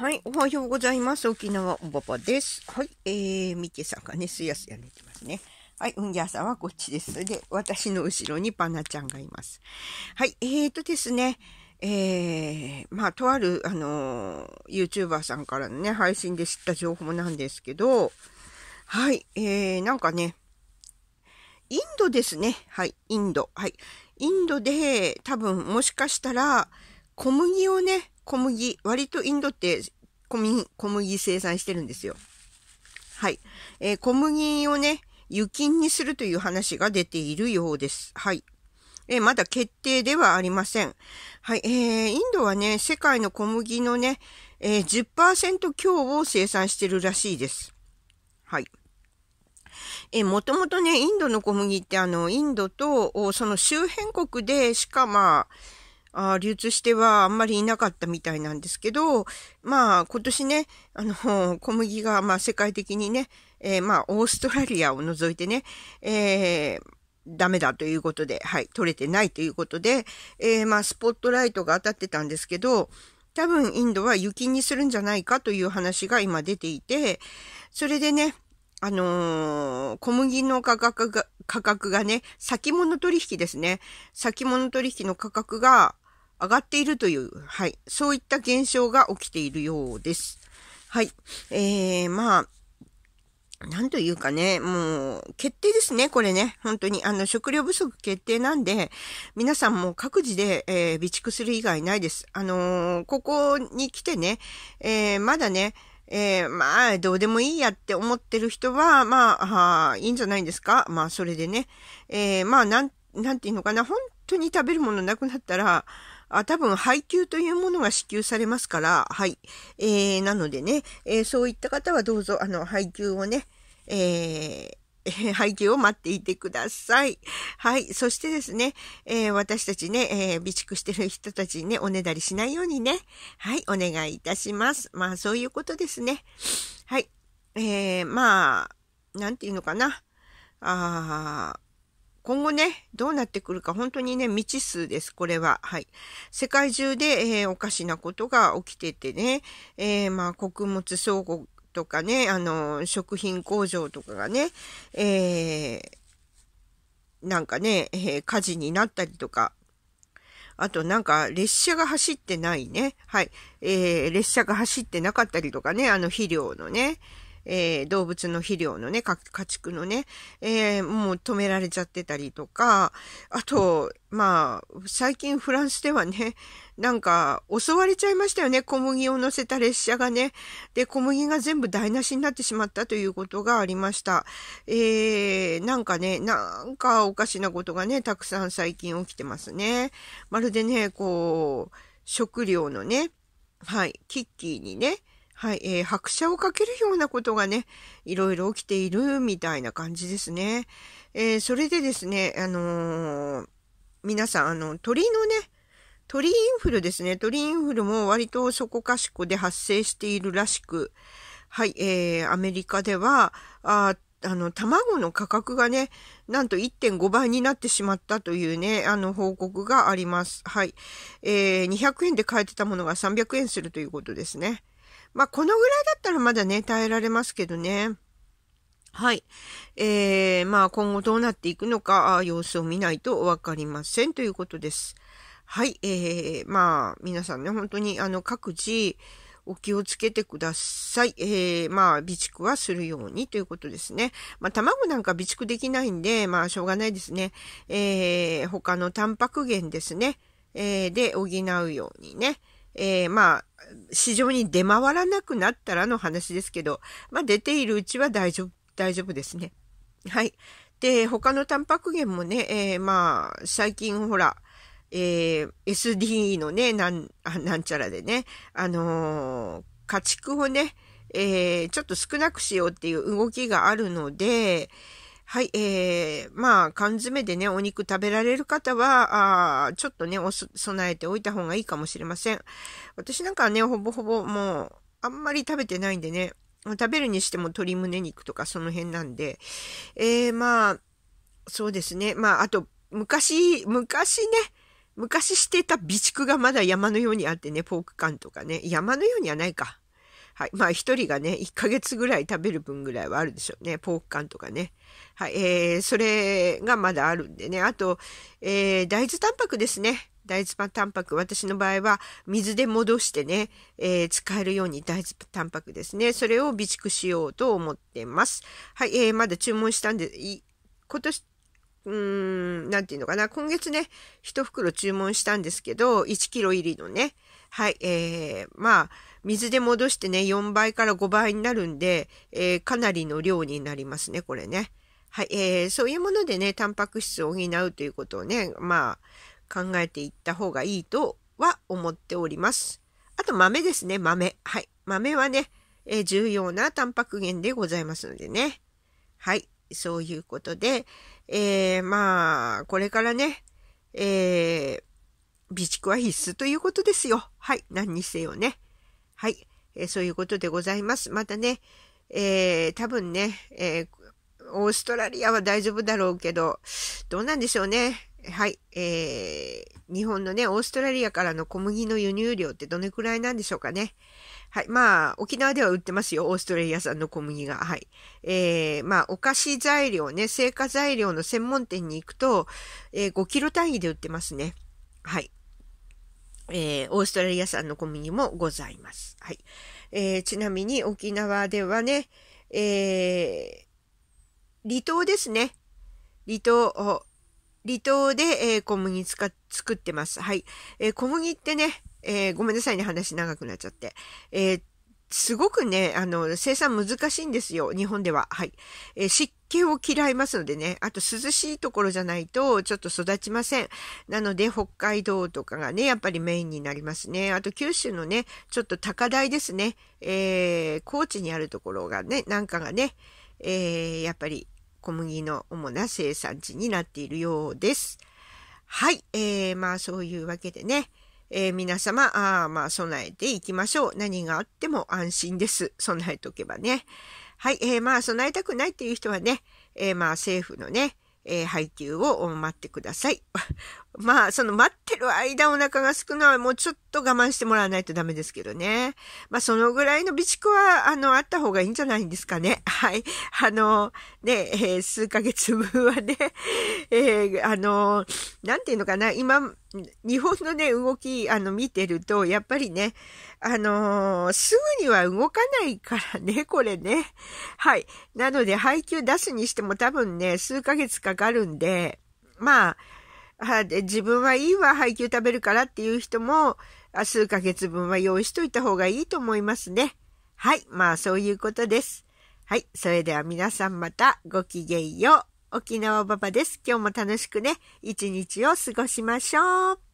はい、おはようございます。沖縄おばばです。はい、えー、みけさんがね、すやすや寝てますね。はい、うんぎゃさんはこっちです。で、私の後ろにパナちゃんがいます。はい、えーとですね、えー、まあ、とある、あのー、YouTuber さんからのね、配信で知った情報なんですけど、はい、えー、なんかね、インドですね。はい、インド。はい。インドで、多分、もしかしたら、小麦をね、小麦、割とインドって小麦小麦生産してるんですよ。はい。えー、小麦をね、輸金にするという話が出ているようです。はい。えー、まだ決定ではありません。はい。えー、インドはね、世界の小麦のね、えー、10%強を生産してるらしいです。はい。えー、もともとね、インドの小麦って、あの、インドと、その周辺国でしか、まあ、あ流通してはあんまりいなかったみたいなんですけど、まあ今年ね、あの、小麦がまあ世界的にね、えー、まあオーストラリアを除いてね、えー、ダメだということで、はい、取れてないということで、えー、まあスポットライトが当たってたんですけど、多分インドは雪にするんじゃないかという話が今出ていて、それでね、あのー、小麦の価格が、価格がね、先物取引ですね。先物取引の価格が、上がっているという、はい、そういった現象が起きているようです。はい。えー、まあ、なんというかね、もう、決定ですね、これね。本当に、あの、食料不足決定なんで、皆さんも各自で、えー、備蓄する以外ないです。あのー、ここに来てね、えー、まだね、えー、まあ、どうでもいいやって思ってる人は、まあ、あいいんじゃないですか。まあ、それでね。えー、まあ、なん、なんていうのかな。本当に食べるものなくなったら、あ多分配給というものが支給されますから、はい。えー、なのでね、えー、そういった方はどうぞ、あの、配給をね、えー、配給を待っていてください。はい。そしてですね、えー、私たちね、えー、備蓄してる人たちにね、おねだりしないようにね、はい、お願いいたします。まあ、そういうことですね。はい。えー、まあ、なんていうのかな。ああ、今後ね、どうなってくるか本当にね、未知数です、これは。はい。世界中で、えー、おかしなことが起きててね、えー、まあ、穀物倉庫とかね、あの、食品工場とかがね、えー、なんかね、えー、火事になったりとか、あとなんか列車が走ってないね。はい。えー、列車が走ってなかったりとかね、あの肥料のね、えー、動物の肥料のね、家畜のね、えー、もう止められちゃってたりとか、あと、まあ、最近フランスではね、なんか襲われちゃいましたよね。小麦を乗せた列車がね。で、小麦が全部台無しになってしまったということがありました。えー、なんかね、なんかおかしなことがね、たくさん最近起きてますね。まるでね、こう、食料のね、はい、キッキーにね、はい、えー、拍車をかけるようなことがね、いろいろ起きているみたいな感じですね。えー、それでですね、あのー、皆さん、あの、鳥のね、鳥インフルですね。鳥インフルも割とそこかしこで発生しているらしく、はい、えー、アメリカでは、ああの、卵の価格がね、なんと1.5倍になってしまったというね、あの、報告があります。はい。えー、200円で買えてたものが300円するということですね。まあ、このぐらいだったらまだね、耐えられますけどね。はい。えー、まあ、今後どうなっていくのか、様子を見ないとわかりませんということです。はい。えー、まあ、皆さんね、本当に、あの、各自、お気をつけてください。えー、まあ、備蓄はするようにということですね。まあ、卵なんか備蓄できないんで、まあ、しょうがないですね。えー、他のタンパク源ですね。えー、で補うようにね。えー、まあ、市場に出回らなくなったらの話ですけど、まあ、出ているうちは大丈夫、大丈夫ですね。はい。で、他のタンパク源もね、えー、まあ、最近ほら、えー、SDE のね、なん、なんちゃらでね、あのー、家畜をね、えー、ちょっと少なくしようっていう動きがあるので、はい、えー、まあ、缶詰でね、お肉食べられる方は、あちょっとねお備えておいた方がいいかもしれません。私なんかはね、ほぼほぼもう、あんまり食べてないんでね、食べるにしても鶏胸肉とかその辺なんで、えー、まあ、そうですね。まあ、あと、昔、昔ね、昔してた備蓄がまだ山のようにあってね、ポーク缶とかね、山のようにはないか。はい。まあ、一人がね、1ヶ月ぐらい食べる分ぐらいはあるでしょうね。ポーク缶とかね。はい。えー、それがまだあるんでね。あと、えー、大豆タンパクですね。大豆タンパク私の場合は水で戻してね、えー、使えるように大豆タンパクですねそれを備蓄しようと思ってますはい、えー、まだ注文したんで今年うーんなんていうのかな、今月ね、一袋注文したんですけど、1キロ入りのね、はい、えー、まあ、水で戻してね、4倍から5倍になるんで、えー、かなりの量になりますね、これね。はい、えー、そういうものでね、タンパク質を補うということをね、まあ、考えていった方がいいとは思っております。あと豆ですね、豆。はい、豆はね、えー、重要なタンパク源でございますのでね。はい。そういうことで、えー、まあ、これからね、えー、備蓄は必須ということですよ。はい。何にせよね。はい。えー、そういうことでございます。またね、えー、多分ね、えー、オーストラリアは大丈夫だろうけど、どうなんでしょうね。はい、えー、日本のね、オーストラリアからの小麦の輸入量ってどのくらいなんでしょうかね。はい、まあ、沖縄では売ってますよ、オーストラリア産の小麦が。はい。えー、まあ、お菓子材料ね、製菓材料の専門店に行くと、えー、5キロ単位で売ってますね。はい。えー、オーストラリア産の小麦もございます。はい。えー、ちなみに沖縄ではね、えー、離島ですね。離島、離島で、えー、小麦つか作ってます。はい。えー、小麦ってね、えー、ごめんなさいね、話長くなっちゃって。えーすごくね、あの、生産難しいんですよ、日本では。はい。えー、湿気を嫌いますのでね、あと涼しいところじゃないとちょっと育ちません。なので、北海道とかがね、やっぱりメインになりますね。あと九州のね、ちょっと高台ですね。えー、高知にあるところがね、なんかがね、えー、やっぱり小麦の主な生産地になっているようです。はい、えー、まあそういうわけでね、えー、皆様あまあ備えていきましょう。何があっても安心です。備えとけばね。はい、えー、まあ備えたくないっていう人はね、えー、まあ政府のね、えー、配給を待ってください。まあその待ってる間お腹が空くのはもうちょっとと我慢してもらわないとダメですけどね。まあ、そのぐらいの備蓄は、あの、あった方がいいんじゃないんですかね。はい。あの、ね、えー、数ヶ月分はね、えー、あの、なんていうのかな、今、日本のね、動き、あの、見てると、やっぱりね、あのー、すぐには動かないからね、これね。はい。なので、配給出すにしても多分ね、数ヶ月かかるんで、まあ、は自分はいいわ、配給食べるからっていう人も、数ヶ月分は用意しといた方がいいと思いますね。はい。まあ、そういうことです。はい。それでは皆さんまたごきげんよう。沖縄ばばです。今日も楽しくね、一日を過ごしましょう。